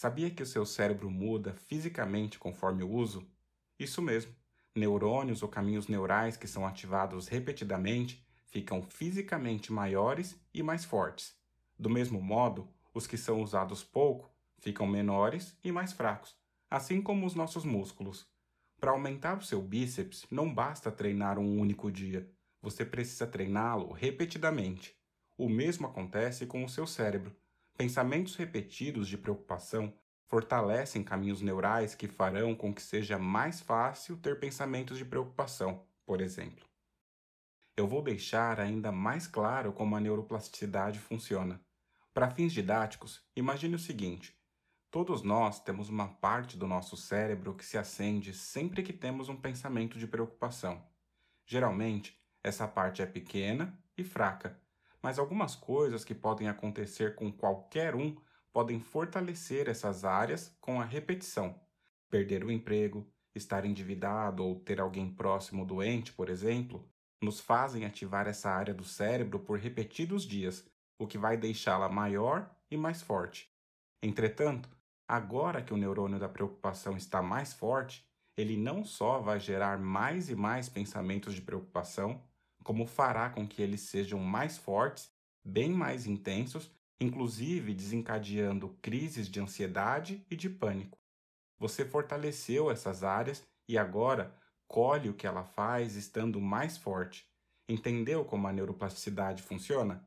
Sabia que o seu cérebro muda fisicamente conforme o uso? Isso mesmo. Neurônios ou caminhos neurais que são ativados repetidamente ficam fisicamente maiores e mais fortes. Do mesmo modo, os que são usados pouco ficam menores e mais fracos, assim como os nossos músculos. Para aumentar o seu bíceps, não basta treinar um único dia. Você precisa treiná-lo repetidamente. O mesmo acontece com o seu cérebro Pensamentos repetidos de preocupação fortalecem caminhos neurais que farão com que seja mais fácil ter pensamentos de preocupação, por exemplo. Eu vou deixar ainda mais claro como a neuroplasticidade funciona. Para fins didáticos, imagine o seguinte: todos nós temos uma parte do nosso cérebro que se acende sempre que temos um pensamento de preocupação. Geralmente, essa parte é pequena e fraca, mas algumas coisas que podem acontecer com qualquer um podem fortalecer essas áreas com a repetição. Perder o emprego, estar endividado ou ter alguém próximo doente, por exemplo, nos fazem ativar essa área do cérebro por repetidos dias, o que vai deixá-la maior e mais forte. Entretanto, agora que o neurônio da preocupação está mais forte, ele não só vai gerar mais e mais pensamentos de preocupação, como fará com que eles sejam mais fortes, bem mais intensos, inclusive desencadeando crises de ansiedade e de pânico. Você fortaleceu essas áreas e agora colhe o que ela faz estando mais forte. Entendeu como a neuroplasticidade funciona?